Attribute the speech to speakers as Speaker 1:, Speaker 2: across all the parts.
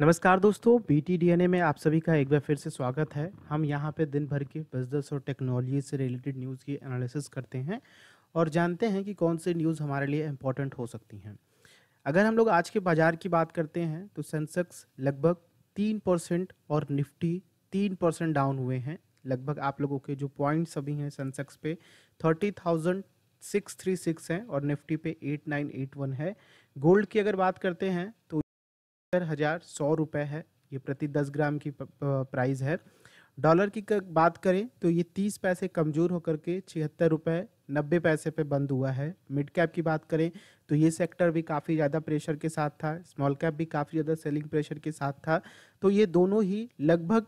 Speaker 1: नमस्कार दोस्तों B T D N A में आप सभी का एक बार फिर से स्वागत है हम यहाँ पे दिन भर के बिजनेस और टेक्नोलॉजी से रिलेटेड न्यूज़ की एनालिसिस करते हैं और जानते हैं कि कौन सी न्यूज़ हमारे लिए इम्पोर्टेंट हो सकती हैं अगर हम लोग आज के बाज़ार की बात करते हैं तो सेंसेक्स लगभग तीन परसेंट और निफ्टी तीन परसेंट डाउन हुए हैं लगभग आप लोगों के जो पॉइंट्स अभी हैं सेंसेक्स पे thirty thousand six three six हैं और निफ्टी पे एट नाइन एट वन है गोल्ड की अगर बात करते हैं तो सत्तर हज़ार सौ रुपये है ये प्रति दस ग्राम की प्राइस है डॉलर की कर, बात करें तो ये तीस पैसे कमज़ोर होकर के छिहत्तर रुपये नब्बे पैसे पे बंद हुआ है मिड कैप की बात करें तो ये सेक्टर भी काफ़ी ज़्यादा प्रेशर के साथ था स्मॉल कैप भी काफ़ी ज़्यादा सेलिंग प्रेशर के साथ था तो ये दोनों ही लगभग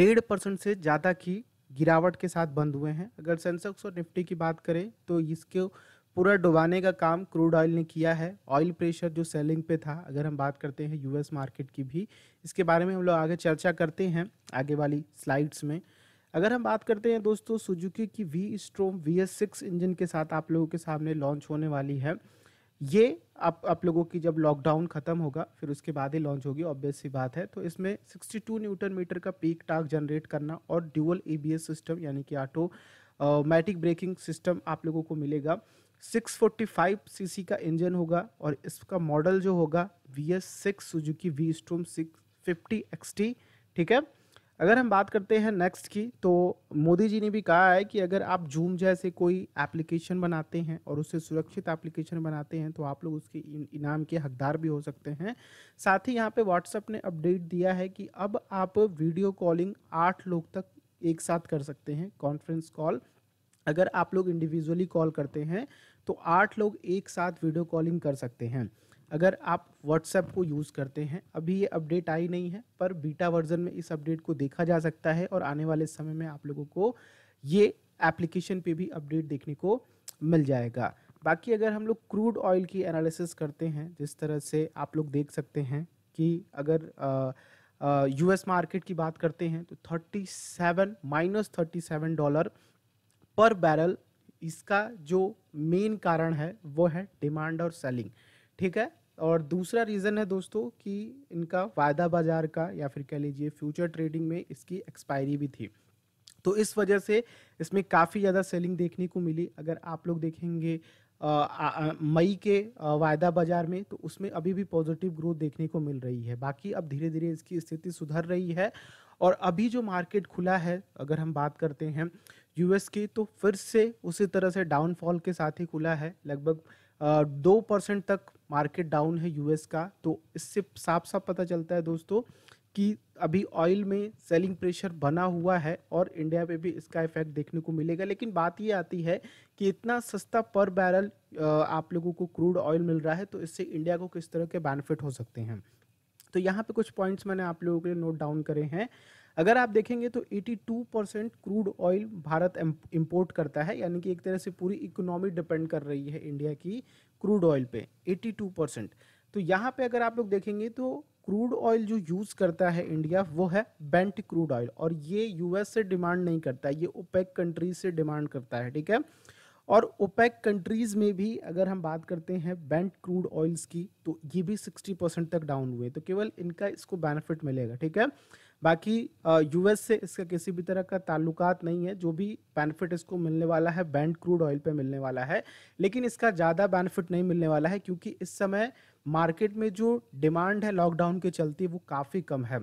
Speaker 1: डेढ़ परसेंट से ज़्यादा की गिरावट के साथ बंद हुए हैं अगर सेंसेक्स और निफ्टी की बात करें तो इसको पूरा डुबाने का काम क्रूड ऑयल ने किया है ऑयल प्रेशर जो सेलिंग पे था अगर हम बात करते हैं यूएस मार्केट की भी इसके बारे में हम लोग आगे चर्चा करते हैं आगे वाली स्लाइड्स में अगर हम बात करते हैं दोस्तों सुजुकी की V Strom V S six engine के साथ आप लोगों के सामने लॉन्च होने वाली है ये आप आप लोगों की जब लॉकडाउन ख़त्म होगा फिर उसके बाद ही लॉन्च होगी ऑब्वियस सी बात है तो इसमें 62 न्यूटन मीटर का पीक टाक जनरेट करना और ड्यूअल एबीएस सिस्टम यानी कि ऑटो मैटिक ब्रेकिंग सिस्टम आप लोगों को मिलेगा 645 सीसी का इंजन होगा और इसका मॉडल जो होगा V S six Suzuki V Strom six fifty X T ठीक है अगर हम बात करते हैं नेक्स्ट की तो मोदी जी ने भी कहा है कि अगर आप जूम जैसे कोई एप्लीकेशन बनाते हैं और उसे सुरक्षित एप्लीकेशन बनाते हैं तो आप लोग उसके इनाम के हकदार भी हो सकते हैं साथ ही यहाँ पे व्हाट्सअप ने अपडेट दिया है कि अब आप वीडियो कॉलिंग आठ लोग तक एक साथ कर सकते हैं कॉन्फ्रेंस कॉल अगर आप लोग इंडिविजुअली कॉल करते हैं तो आठ लोग एक साथ वीडियो कॉलिंग कर सकते हैं अगर आप व्हाट्सएप को यूज़ करते हैं अभी ये अपडेट आई नहीं है पर बीटा वर्जन में इस अपडेट को देखा जा सकता है और आने वाले समय में आप लोगों को ये एप्लीकेशन पे भी अपडेट देखने को मिल जाएगा बाकी अगर हम लोग क्रूड ऑयल की एनालिसिस करते हैं जिस तरह से आप लोग देख सकते हैं कि अगर यूएस मार्केट की बात करते हैं तो 37 माइनस सेवन डॉलर पर बैरल इसका जो मेन कारण है वो है डिमांड और सेलिंग ठीक है और दूसरा रीज़न है दोस्तों कि इनका वायदा बाजार का या फिर कह लीजिए फ्यूचर ट्रेडिंग में इसकी एक्सपायरी भी थी तो इस वजह से इसमें काफ़ी ज़्यादा सेलिंग देखने को मिली अगर आप लोग देखेंगे मई के वायदा बाजार में तो उसमें अभी भी पॉजिटिव ग्रोथ देखने को मिल रही है बाकी अब धीरे धीरे इसकी स्थिति सुधर रही है और अभी जो मार्केट खुला है अगर हम बात करते हैं यूएस की तो फिर से उसी तरह से डाउनफॉल के साथ ही खुला है लगभग दो परसेंट तक मार्केट डाउन है यूएस का तो इससे साफ साफ पता चलता है दोस्तों कि अभी ऑयल में सेलिंग प्रेशर बना हुआ है और इंडिया पे भी इसका इफेक्ट देखने को मिलेगा लेकिन बात ये आती है कि इतना सस्ता पर बैरल आप लोगों को क्रूड ऑयल मिल रहा है तो इससे इंडिया को किस तरह के बेनिफिट हो सकते हैं तो यहाँ पे कुछ पॉइंट्स मैंने आप लोगों के लिए नोट डाउन करे हैं अगर आप देखेंगे तो 82 percent crude oil Bharat import करता है यानी कि एक तरह से पूरी इकोनॉमी डिपेंड कर रही है इंडिया की क्रूड ऑयल पे 82 परसेंट तो यहाँ पे अगर आप लोग देखेंगे तो क्रूड ऑयल जो यूज़ करता है इंडिया वो है बेंट क्रूड ऑयल और ये यूएस से डिमांड नहीं करता ये ओपेक कंट्रीज से डिमांड करता है ठीक है और ओपेक कंट्रीज में भी अगर हम बात करते हैं बेंट क्रूड ऑयल्स की तो ये भी 60 परसेंट तक डाउन हुए तो केवल इनका इसको बेनिफिट मिलेगा ठीक है बाकी यूएस से इसका किसी भी तरह का ताल्लुकात नहीं है जो भी बेनिफिट इसको मिलने वाला है बैंड क्रूड ऑयल पे मिलने वाला है लेकिन इसका ज़्यादा बेनिफिट नहीं मिलने वाला है क्योंकि इस समय मार्केट में जो डिमांड है लॉकडाउन के चलते वो काफ़ी कम है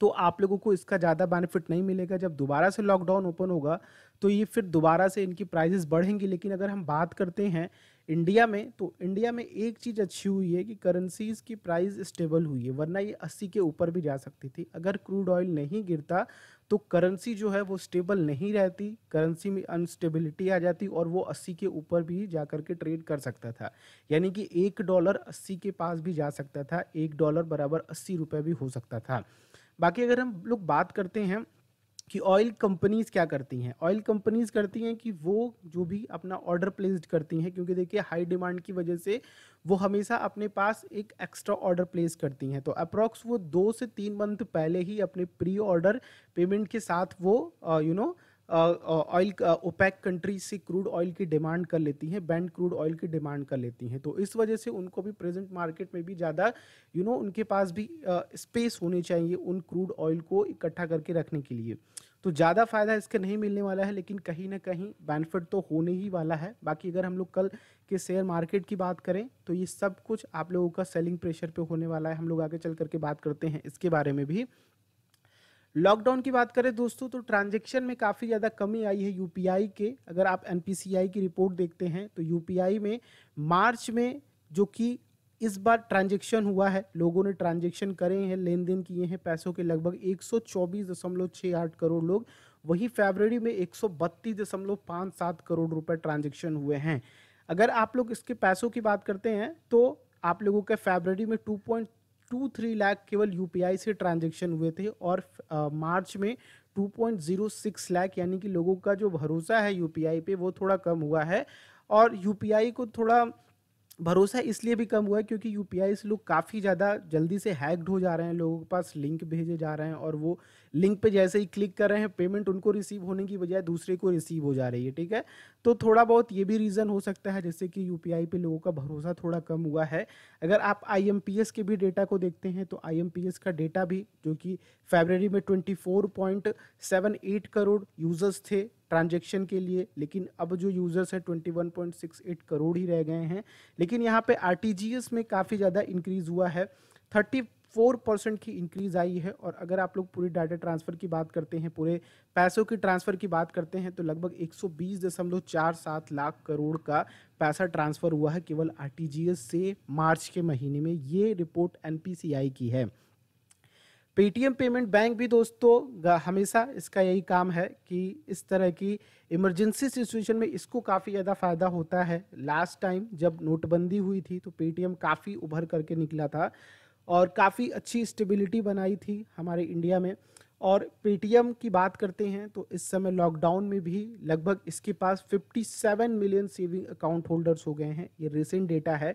Speaker 1: तो आप लोगों को इसका ज़्यादा बेनिफिट नहीं मिलेगा जब दोबारा से लॉकडाउन ओपन होगा तो ये फिर दोबारा से इनकी प्राइजेस बढ़ेंगी लेकिन अगर हम बात करते हैं इंडिया में तो इंडिया में एक चीज़ अच्छी हुई है कि करेंसीज की प्राइस स्टेबल हुई है वरना ये अस्सी के ऊपर भी जा सकती थी अगर क्रूड ऑयल नहीं गिरता तो करेंसी जो है वो स्टेबल नहीं रहती करेंसी में अनस्टेबिलिटी आ जाती और वो अस्सी के ऊपर भी जा कर के ट्रेड कर सकता था यानी कि एक डॉलर अस्सी के पास भी जा सकता था एक डॉलर बराबर अस्सी रुपये भी हो सकता था बाकी अगर हम लोग बात करते हैं कि ऑयल कंपनीज़ क्या करती हैं ऑयल कंपनीज़ करती हैं कि वो जो भी अपना ऑर्डर प्लेस्ड करती हैं क्योंकि देखिए हाई डिमांड की वजह से वो हमेशा अपने पास एक एक्स्ट्रा ऑर्डर प्लेस करती हैं तो अप्रॉक्स वो दो से तीन मंथ पहले ही अपने प्री ऑर्डर पेमेंट के साथ वो you uh, no oil OPEC country से क्रूड ऑयल की डिमांड कर लेती हैं बैंड क्रूड ऑयल की डिमांड कर लेती हैं तो इस वजह से उनको भी प्रेजेंट मार्केट में भी ज़्यादा यू नो उनके पास भी स्पेस होने चाहिए उन क्रूड ऑयल को इकट्ठा करके रखने के लिए तो ज़्यादा फ़ायदा इसके नहीं मिलने वाला है लेकिन कहीं ना कहीं बेनिफिट तो होने ही वाला है बाकी अगर हम लोग कल के शेयर मार्केट की बात करें तो ये सब कुछ आप लोगों का सेलिंग प्रेशर पे होने वाला है हम लोग आगे चल करके बात करते हैं इसके बारे में भी लॉकडाउन की बात करें दोस्तों तो ट्रांजेक्शन में काफ़ी ज़्यादा कमी आई है यूपीआई के अगर आप एनपीसीआई की रिपोर्ट देखते हैं तो यूपीआई में मार्च में जो कि इस बार ट्रांजेक्शन हुआ है लोगों ने ट्रांजेक्शन करे हैं लेन देन किए हैं पैसों के लगभग एक करोड़ लोग वही फेबररी में एक करोड़ रुपए ट्रांजेक्शन हुए हैं अगर आप लोग इसके पैसों की बात करते हैं तो आप लोगों के फेबररी में टू थ्री लाख केवल यू से ट्रांजेक्शन हुए थे और मार्च में 2.06 लाख यानी कि लोगों का जो भरोसा है यू पे वो थोड़ा कम हुआ है और यू को थोड़ा भरोसा इसलिए भी कम हुआ है क्योंकि यू पी से लोग काफ़ी ज़्यादा जल्दी से हैक्ड हो जा रहे हैं लोगों के पास लिंक भेजे जा रहे हैं और वो लिंक पे जैसे ही क्लिक कर रहे हैं पेमेंट उनको रिसीव होने की बजाय दूसरे को रिसीव हो जा रही है ठीक है तो थोड़ा बहुत ये भी रीज़न हो सकता है जैसे कि यू पे लोगों का भरोसा थोड़ा कम हुआ है अगर आप आई के भी डेटा को देखते हैं तो आई का डेटा भी जो कि फेबररी में ट्वेंटी करोड़ यूज़र्स थे ट्रांजेक्शन के लिए लेकिन अब जो यूज़र्स हैं एट करोड़ ही रह गए हैं लेकिन यहाँ पे आर में काफ़ी ज़्यादा इंक्रीज़ हुआ है थर्टी फोर परसेंट की इंक्रीज़ आई है और अगर आप लोग पूरी डाटा ट्रांसफ़र की बात करते हैं पूरे पैसों की ट्रांसफ़र की बात करते हैं तो लगभग एक सौ बीस दशमलव चार सात लाख करोड़ का पैसा ट्रांसफ़र हुआ है केवल आरटीजीएस से मार्च के महीने में ये रिपोर्ट एन की है पेटीएम पेमेंट बैंक भी दोस्तों हमेशा इसका यही काम है कि इस तरह की इमरजेंसी सिचुएशन में इसको काफ़ी ज़्यादा फ़ायदा होता है लास्ट टाइम जब नोटबंदी हुई थी तो पेटीएम काफ़ी उभर करके निकला था और काफ़ी अच्छी स्टेबिलिटी बनाई थी हमारे इंडिया में और पेटीएम की बात करते हैं तो इस समय लॉकडाउन में भी लगभग इसके पास 57 मिलियन सेविंग अकाउंट होल्डर्स हो गए हैं ये रिसेंट डेटा है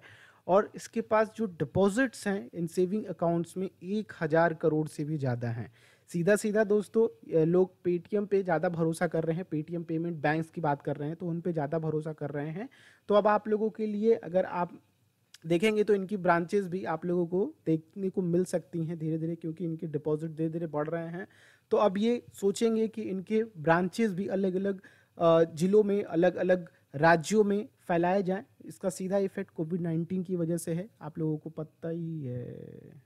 Speaker 1: और इसके पास जो डिपॉजिट्स हैं इन सेविंग अकाउंट्स में एक हज़ार करोड़ से भी ज़्यादा हैं सीधा सीधा दोस्तों लोग पेटीएम पे ज़्यादा भरोसा कर रहे हैं पेटीएम पेमेंट बैंक्स की बात कर रहे हैं तो उन पे ज़्यादा भरोसा कर रहे हैं तो अब आप लोगों के लिए अगर आप देखेंगे तो इनकी ब्रांचेस भी आप लोगों को देखने को मिल सकती हैं धीरे धीरे क्योंकि इनके डिपॉजिट धीरे धीरे बढ़ रहे हैं तो अब ये सोचेंगे कि इनके ब्रांचेस भी अलग अलग ज़िलों में अलग अलग राज्यों में फैलाए जाएं इसका सीधा इफेक्ट कोविड नाइन्टीन की वजह से है आप लोगों को पता ही है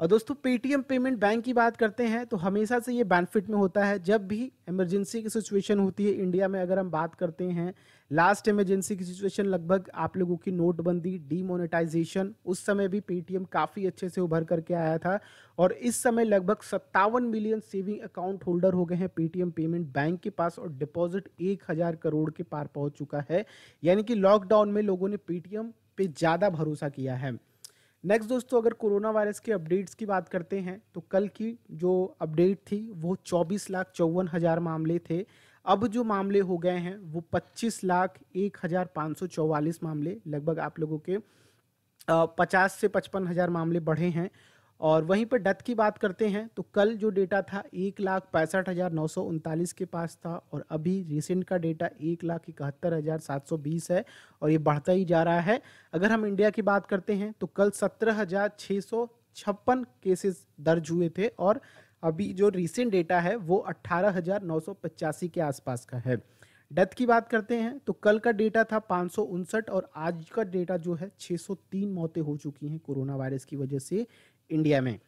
Speaker 1: और दोस्तों पेटीएम पेमेंट बैंक की बात करते हैं तो हमेशा से ये बेनिफिट में होता है जब भी इमरजेंसी की सिचुएशन होती है इंडिया में अगर हम बात करते हैं लास्ट इमरजेंसी की सिचुएशन लगभग आप लोगों की नोटबंदी डीमोनेटाइजेशन उस समय भी पेटीएम काफ़ी अच्छे से उभर करके आया था और इस समय लगभग सत्तावन मिलियन सेविंग अकाउंट होल्डर हो गए हैं पेटीएम पेमेंट बैंक के पास और डिपॉजिट एक हज़ार करोड़ के पार पहुँच चुका है यानी कि लॉकडाउन में लोगों ने पेटीएम पे ज़्यादा भरोसा किया है नेक्स्ट दोस्तों अगर कोरोना वायरस के अपडेट्स की बात करते हैं तो कल की जो अपडेट थी वो चौबीस लाख चौवन हज़ार मामले थे अब जो मामले हो गए हैं वो पच्चीस लाख एक हज़ार पाँच सौ चौवालीस मामले लगभग आप लोगों के पचास से पचपन हज़ार मामले बढ़े हैं और वहीं पर डेथ की बात करते हैं तो कल जो डेटा था एक लाख पैंसठ हज़ार नौ सौ उनतालीस के पास था और अभी रिसेंट का डेटा एक लाख इकहत्तर हज़ार सात सौ बीस है और ये बढ़ता ही जा रहा है अगर हम इंडिया की बात करते हैं तो कल सत्रह हज़ार छः सौ छप्पन केसेस दर्ज हुए थे और अभी जो रिसेंट डेटा है वो अट्ठारह हज़ार नौ सौ पचासी के आसपास का है डेथ की बात करते हैं तो कल का डेटा था पाँच और आज का डेटा जो है 603 मौतें हो चुकी हैं कोरोना वायरस की वजह से इंडिया में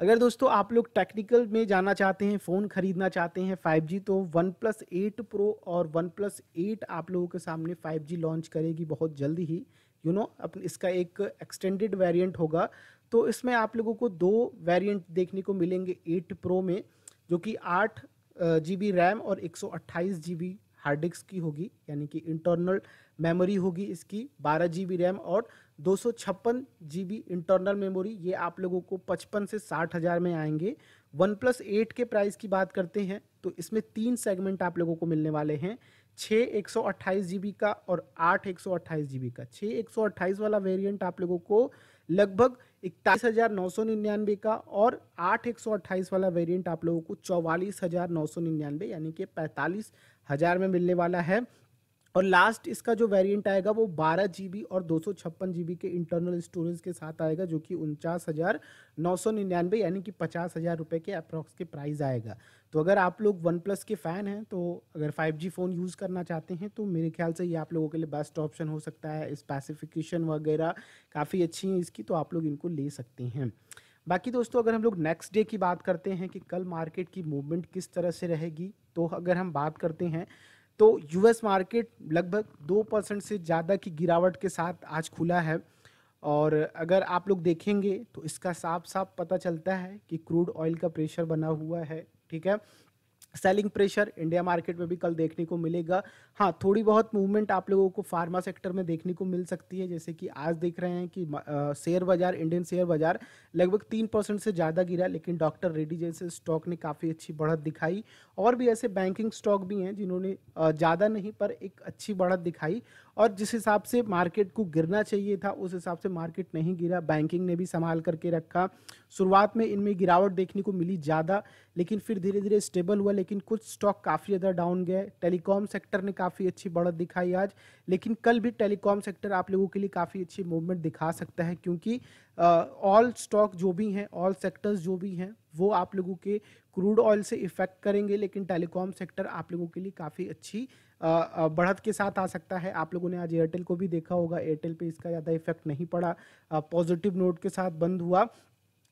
Speaker 1: अगर दोस्तों आप लोग टेक्निकल में जाना चाहते हैं फ़ोन ख़रीदना चाहते हैं 5G तो वन प्लस एट प्रो और वन प्लस एट आप लोगों के सामने 5G लॉन्च करेगी बहुत जल्दी ही यू नो अपन इसका एक एक्सटेंडेड वेरिएंट होगा तो इसमें आप लोगों को दो वेरिएंट देखने को मिलेंगे एट प्रो में जो कि आठ जी बी रैम और एक सौ जी बी हार्ड डिस्क की होगी यानी कि इंटरनल मेमोरी होगी इसकी बारह जी बी रैम और दो सौ छप्पन जी बी इंटरनल मेमोरी ये आप लोगों को पचपन से साठ हज़ार में आएंगे वन प्लस एट के प्राइस की बात करते हैं तो इसमें तीन सेगमेंट आप लोगों को मिलने वाले हैं छः एक सौ जी बी का और आठ एक सौ अट्ठाईस जी बी का छः एक सौ अट्ठाईस वाला वेरिएंट आप लोगों को लगभग इकतालीस हज़ार नौ सौ निन्यानवे का और आठ एक सौ अट्ठाईस वाला वेरिएंट आप लोगों को चौवालीस हज़ार नौ सौ निन्यानवे यानी कि पैंतालीस हज़ार में मिलने वाला है और लास्ट इसका जो वेरिएंट आएगा वो बारह जी और दो जीबी के इंटरनल स्टोरेज के साथ आएगा जो कि उनचास हज़ार नौ सौ निन्यानवे यानी कि पचास हज़ार रुपये के अप्रॉक्स के प्राइस आएगा तो अगर आप लोग वन प्लस के फ़ैन हैं तो अगर फाइव जी फ़ोन यूज़ करना चाहते हैं तो मेरे ख्याल से ये आप लोगों के लिए बेस्ट ऑप्शन हो सकता है स्पेसिफिकेशन वगैरह काफ़ी अच्छी हैं इसकी तो आप लोग इनको ले सकते हैं बाकी दोस्तों अगर हम लोग नेक्स्ट डे की बात करते हैं कि कल मार्केट की मूवमेंट किस तरह से रहेगी तो अगर हम बात करते हैं तो यूएस मार्केट लगभग दो परसेंट से ज़्यादा की गिरावट के साथ आज खुला है और अगर आप लोग देखेंगे तो इसका साफ साफ पता चलता है कि क्रूड ऑयल का प्रेशर बना हुआ है ठीक है सेलिंग प्रेशर इंडिया मार्केट में भी कल देखने को मिलेगा हाँ थोड़ी बहुत मूवमेंट आप लोगों को फार्मा सेक्टर में देखने को मिल सकती है जैसे कि आज देख रहे हैं कि शेयर बाजार इंडियन शेयर बाजार लगभग तीन परसेंट से ज़्यादा गिरा लेकिन डॉक्टर रेड्डी जैसे स्टॉक ने काफ़ी अच्छी बढ़त दिखाई और भी ऐसे बैंकिंग स्टॉक भी हैं जिन्होंने ज़्यादा नहीं पर एक अच्छी बढ़त दिखाई और जिस हिसाब से मार्केट को गिरना चाहिए था उस हिसाब से मार्केट नहीं गिरा बैंकिंग ने भी संभाल करके रखा शुरुआत में इनमें गिरावट देखने को मिली ज़्यादा लेकिन फिर धीरे धीरे स्टेबल हुआ लेकिन कुछ स्टॉक काफ़ी ज़्यादा डाउन गए टेलीकॉम सेक्टर ने काफ़ी अच्छी बढ़त दिखाई आज लेकिन कल भी टेलीकॉम सेक्टर आप लोगों के लिए काफ़ी अच्छी मूवमेंट दिखा सकता है क्योंकि ऑल स्टॉक जो भी हैं ऑल सेक्टर्स जो भी हैं वो आप लोगों के क्रूड ऑयल से इफेक्ट करेंगे लेकिन टेलीकॉम सेक्टर आप लोगों के लिए काफ़ी अच्छी बढ़त के साथ आ सकता है आप लोगों ने आज एयरटेल को भी देखा होगा एयरटेल पे इसका ज़्यादा इफेक्ट नहीं पड़ा पॉजिटिव नोट के साथ बंद हुआ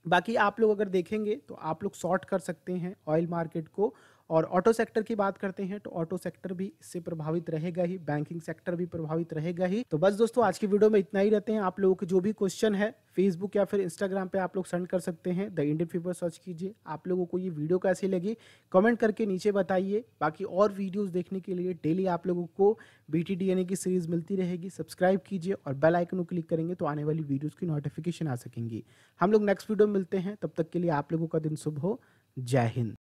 Speaker 1: बाकी आप लोग अगर देखेंगे तो आप लोग शॉर्ट कर सकते हैं ऑयल मार्केट को और ऑटो सेक्टर की बात करते हैं तो ऑटो सेक्टर भी इससे प्रभावित रहेगा ही बैंकिंग सेक्टर भी प्रभावित रहेगा ही तो बस दोस्तों आज की वीडियो में इतना ही रहते हैं आप लोगों के जो भी क्वेश्चन है फेसबुक या फिर इंस्टाग्राम पे आप लोग सेंड कर सकते हैं द इंडियन फीवर सर्च कीजिए आप लोगों को ये वीडियो कैसी लगी कमेंट करके नीचे बताइए बाकी और वीडियोस देखने के लिए डेली आप लोगों को बी टी की सीरीज मिलती रहेगी सब्सक्राइब कीजिए और बेल आइकन को क्लिक करेंगे तो आने वाली वीडियोज़ की नोटिफिकेशन आ सकेंगी हम लोग नेक्स्ट वीडियो मिलते हैं तब तक के लिए आप लोगों का दिन शुभ हो जय हिंद